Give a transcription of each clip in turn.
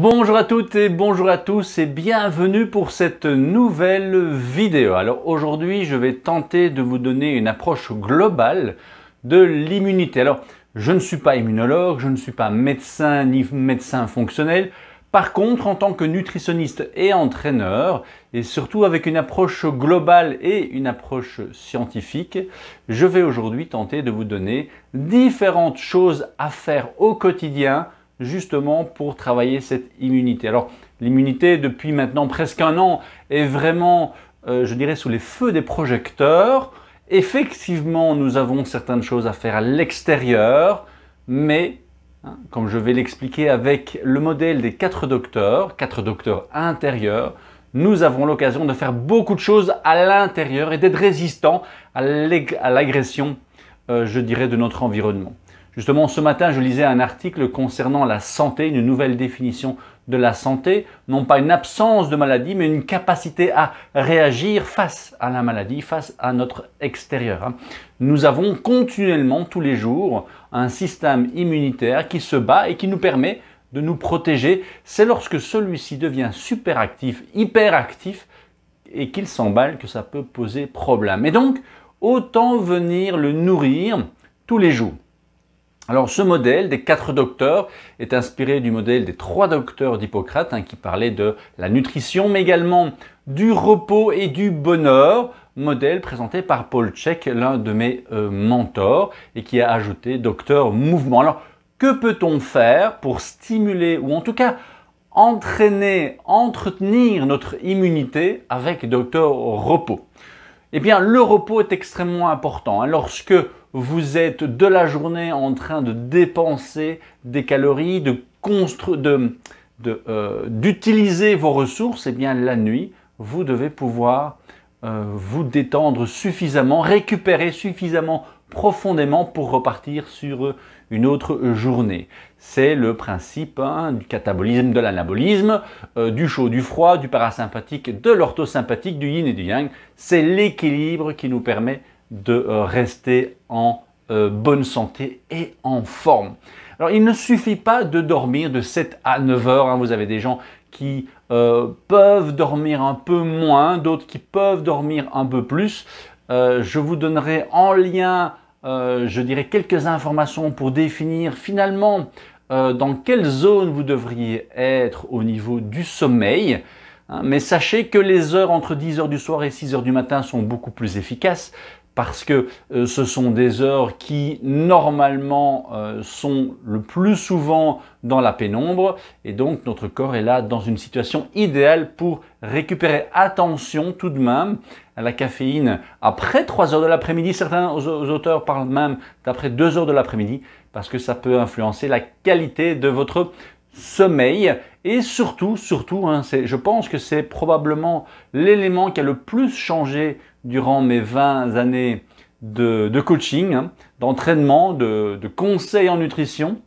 Bonjour à toutes et bonjour à tous et bienvenue pour cette nouvelle vidéo. Alors aujourd'hui je vais tenter de vous donner une approche globale de l'immunité. Alors je ne suis pas immunologue, je ne suis pas médecin ni médecin fonctionnel. Par contre, en tant que nutritionniste et entraîneur, et surtout avec une approche globale et une approche scientifique, je vais aujourd'hui tenter de vous donner différentes choses à faire au quotidien justement pour travailler cette immunité. Alors l'immunité, depuis maintenant presque un an, est vraiment, euh, je dirais, sous les feux des projecteurs. Effectivement, nous avons certaines choses à faire à l'extérieur, mais, hein, comme je vais l'expliquer avec le modèle des quatre docteurs, quatre docteurs intérieurs, nous avons l'occasion de faire beaucoup de choses à l'intérieur et d'être résistants à l'agression, euh, je dirais, de notre environnement. Justement, ce matin, je lisais un article concernant la santé, une nouvelle définition de la santé, non pas une absence de maladie, mais une capacité à réagir face à la maladie, face à notre extérieur. Hein. Nous avons continuellement, tous les jours, un système immunitaire qui se bat et qui nous permet de nous protéger. C'est lorsque celui-ci devient superactif, hyperactif, et qu'il s'emballe que ça peut poser problème. Et donc, autant venir le nourrir tous les jours. Alors ce modèle des quatre docteurs est inspiré du modèle des trois docteurs d'Hippocrate hein, qui parlait de la nutrition mais également du repos et du bonheur, modèle présenté par Paul Check, l'un de mes euh, mentors et qui a ajouté docteur mouvement. Alors que peut-on faire pour stimuler ou en tout cas entraîner, entretenir notre immunité avec docteur repos Eh bien le repos est extrêmement important. Hein. lorsque vous êtes de la journée en train de dépenser des calories, de euh, d'utiliser vos ressources, et eh bien la nuit, vous devez pouvoir euh, vous détendre suffisamment, récupérer suffisamment profondément pour repartir sur une autre journée. C'est le principe hein, du catabolisme, de l'anabolisme, euh, du chaud, du froid, du parasympathique, de l'orthosympathique, du yin et du yang. C'est l'équilibre qui nous permet de euh, rester en euh, bonne santé et en forme. Alors il ne suffit pas de dormir de 7 à 9 heures, hein. vous avez des gens qui euh, peuvent dormir un peu moins, d'autres qui peuvent dormir un peu plus. je vous donnerai en lien, je dirais, quelques informations pour définir finalement dans quelle zone vous devriez être au niveau du sommeil. Hein. mais sachez que les heures entre 10h du soir et 6h du matin sont beaucoup plus efficaces parce que euh, ce sont des heures qui normalement euh, sont le plus souvent dans la pénombre et donc notre corps est là dans une situation idéale pour récupérer attention tout de même à la caféine après 3 heures de l'après-midi. Certains auteurs parlent même d'après 2 heures de l'après-midi parce que ça peut influencer la qualité de votre sommeil et surtout, surtout, hein, je pense que c'est probablement l'élément qui a le plus changé durant mes 20 années de, coaching, hein, d'entraînement, de, de conseils en nutrition,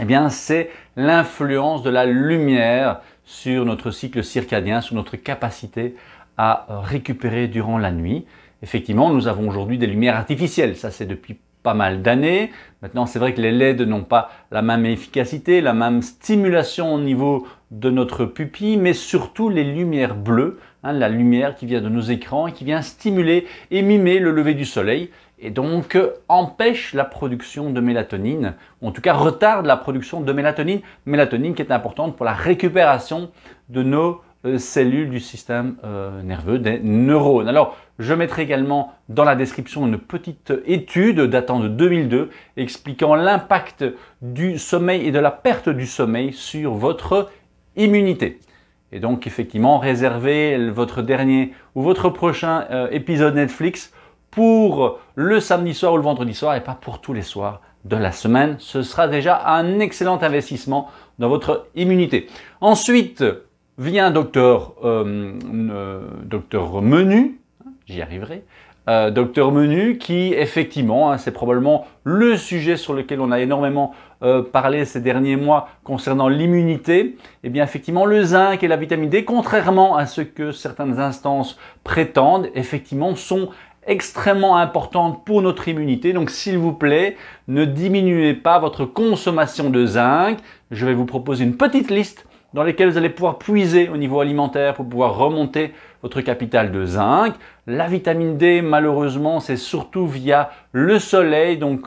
eh bien, c'est l'influence de la lumière sur notre cycle circadien, sur notre capacité à récupérer durant la nuit. Effectivement, nous avons aujourd'hui des lumières artificielles. Ça, c'est depuis pas mal d'années. Maintenant, c'est vrai que les LED n'ont pas la même efficacité, la même stimulation au niveau de notre pupille, mais surtout les lumières bleues, hein, la lumière qui vient de nos écrans et qui vient stimuler et mimer le lever du soleil et donc euh, empêche la production de mélatonine, ou en tout cas retarde la production de mélatonine, mélatonine qui est importante pour la récupération de nos euh, cellules du système euh, nerveux, des neurones. Alors, je mettrai également dans la description une petite étude datant de 2002 expliquant l'impact du sommeil et de la perte du sommeil sur votre immunité. Et donc effectivement, réservez votre dernier ou votre prochain euh, épisode Netflix pour le samedi soir ou le vendredi soir et pas pour tous les soirs de la semaine. Ce sera déjà un excellent investissement dans votre immunité. Ensuite, vient docteur, euh, euh, docteur Menu j'y arriverai. Euh, docteur Menu, qui effectivement, hein, c'est probablement le sujet sur lequel on a énormément euh, parlé ces derniers mois concernant l'immunité. Eh bien, effectivement, le zinc et la vitamine D, contrairement à ce que certaines instances prétendent, effectivement, sont extrêmement importantes pour notre immunité. Donc s'il vous plaît, ne diminuez pas votre consommation de zinc. Je vais vous proposer une petite liste dans laquelle vous allez pouvoir puiser au niveau alimentaire pour pouvoir remonter votre capital de zinc. La vitamine D, malheureusement, c'est surtout via le soleil, donc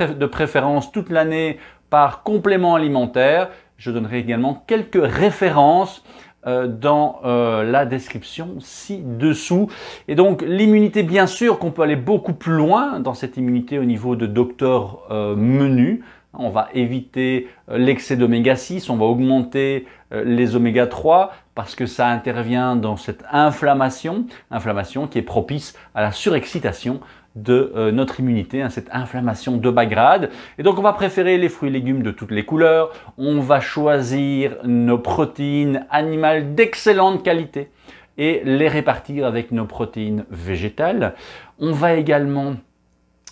de préférence toute l'année par complément alimentaire. Je donnerai également quelques références euh, dans euh, la description ci-dessous. Et donc l'immunité, bien sûr qu'on peut aller beaucoup plus loin dans cette immunité au niveau de docteur euh, menu. On va éviter l'excès d'oméga 6, on va augmenter les oméga 3, parce que ça intervient dans cette inflammation, inflammation qui est propice à la surexcitation de euh, notre immunité, à hein, cette inflammation de bas grade. Et donc on va préférer les fruits et légumes de toutes les couleurs, on va choisir nos protéines animales d'excellente qualité et les répartir avec nos protéines végétales. On va également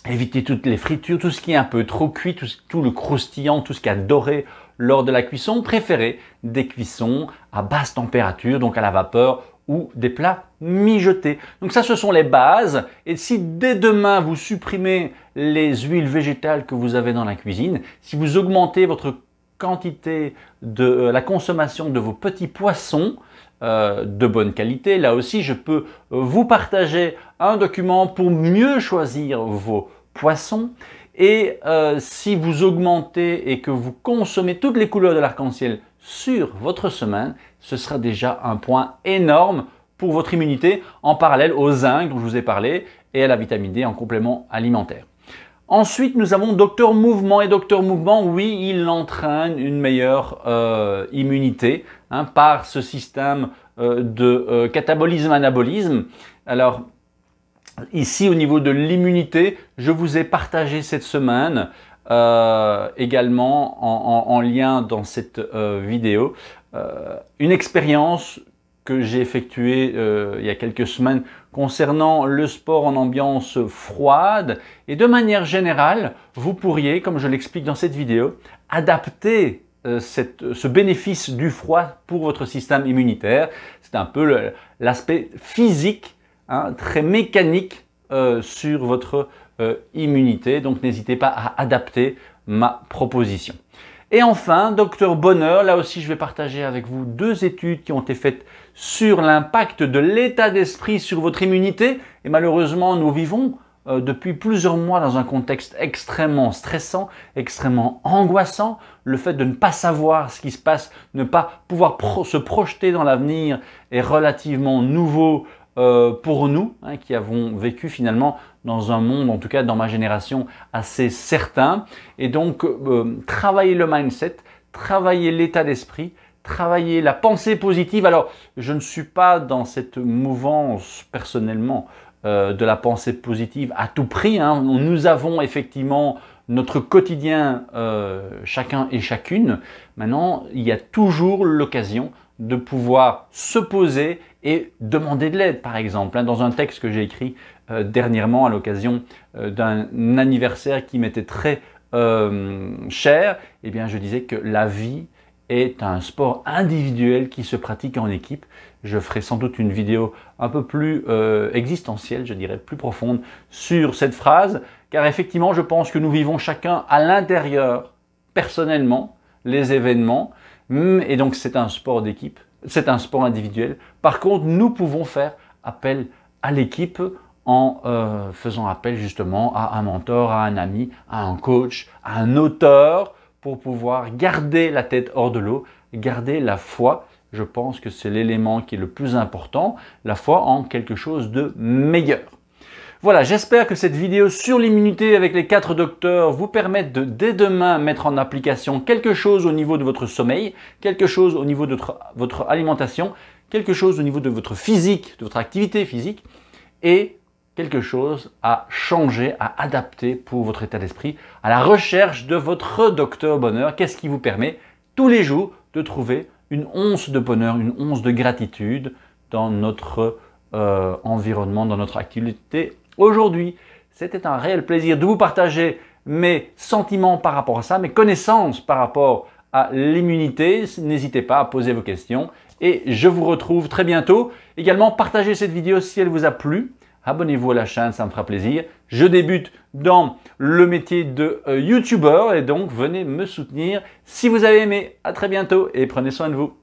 éviter toutes les fritures, tout ce qui est un peu trop cuit, tout, tout le croustillant, tout ce qui a doré, lors de la cuisson, préférez des cuissons à basse température, donc à la vapeur ou des plats mijotés. Donc ça, ce sont les bases. Et si dès demain, vous supprimez les huiles végétales que vous avez dans la cuisine, si vous augmentez votre quantité de euh, la consommation de vos petits poissons, euh, de bonne qualité. Là aussi, je peux euh, vous partager un document pour mieux choisir vos poissons. Et euh, si vous augmentez et que vous consommez toutes les couleurs de l'arc-en-ciel sur votre semaine, ce sera déjà un point énorme pour votre immunité en parallèle au zinc dont je vous ai parlé et à la vitamine D en complément alimentaire. Ensuite, nous avons Docteur Mouvement. Et Docteur Mouvement, oui, il entraîne une meilleure euh, immunité hein, par ce système euh, de catabolisme-anabolisme. Alors, Ici, au niveau de l'immunité, je vous ai partagé cette semaine euh, également en, lien dans cette euh, vidéo euh, une expérience que j'ai effectuée il y a quelques semaines concernant le sport en ambiance froide. Et de manière générale, vous pourriez, comme je l'explique dans cette vidéo, adapter ce bénéfice du froid pour votre système immunitaire. C'est un peu l'aspect physique Hein, très mécanique euh, sur votre euh, immunité. Donc n'hésitez pas à adapter ma proposition. Et enfin, docteur Bonheur, là aussi je vais partager avec vous deux études qui ont été faites sur l'impact de l'état d'esprit sur votre immunité. Et malheureusement, nous vivons euh, depuis plusieurs mois dans un contexte extrêmement stressant, extrêmement angoissant. Le fait de ne pas savoir ce qui se passe, ne pas pouvoir se projeter dans l'avenir est relativement nouveau euh, pour nous, hein, qui avons vécu finalement dans un monde, en tout cas dans ma génération, assez certain. Et donc, euh, travailler le mindset, travailler l'état d'esprit, travailler la pensée positive. Alors, je ne suis pas dans cette mouvance personnellement euh, de la pensée positive à tout prix. Hein. Nous avons effectivement notre quotidien, chacun et chacune. Maintenant, il y a toujours l'occasion de pouvoir se poser et demander de l'aide, par exemple. Hein, dans un texte que j'ai écrit euh, dernièrement à l'occasion euh, d'un anniversaire qui m'était très euh, cher, eh bien, je disais que la vie est un sport individuel qui se pratique en équipe. Je ferai sans doute une vidéo un peu plus existentielle, je dirais plus profonde, sur cette phrase, car effectivement, je pense que nous vivons chacun à l'intérieur, personnellement, les événements Hmm, et donc c'est un sport d'équipe, c'est un sport individuel. Par contre, nous pouvons faire appel à l'équipe en euh, faisant appel justement à un mentor, à un ami, à un coach, à un auteur pour pouvoir garder la tête hors de l'eau, garder la foi. Je pense que c'est l'élément qui est le plus important, la foi en quelque chose de meilleur. Voilà, j'espère que cette vidéo sur l'immunité avec les quatre docteurs vous permette de dès demain mettre en application quelque chose au niveau de votre sommeil, quelque chose au niveau de votre, alimentation, quelque chose au niveau de votre physique, de votre activité physique, et quelque chose à changer, à adapter pour votre état d'esprit, à la recherche de votre docteur bonheur. Qu'est-ce qui vous permet tous les jours de trouver une once de bonheur, une once de gratitude dans notre euh, environnement, dans notre activité Aujourd'hui, c'était un réel plaisir de vous partager mes sentiments par rapport à ça, mes connaissances par rapport à l'immunité. N'hésitez pas à poser vos questions et je vous retrouve très bientôt. Également, partagez cette vidéo si elle vous a plu. Abonnez-vous à la chaîne, ça me fera plaisir. Je débute dans le métier de euh, YouTuber et donc venez me soutenir si vous avez aimé. À très bientôt et prenez soin de vous.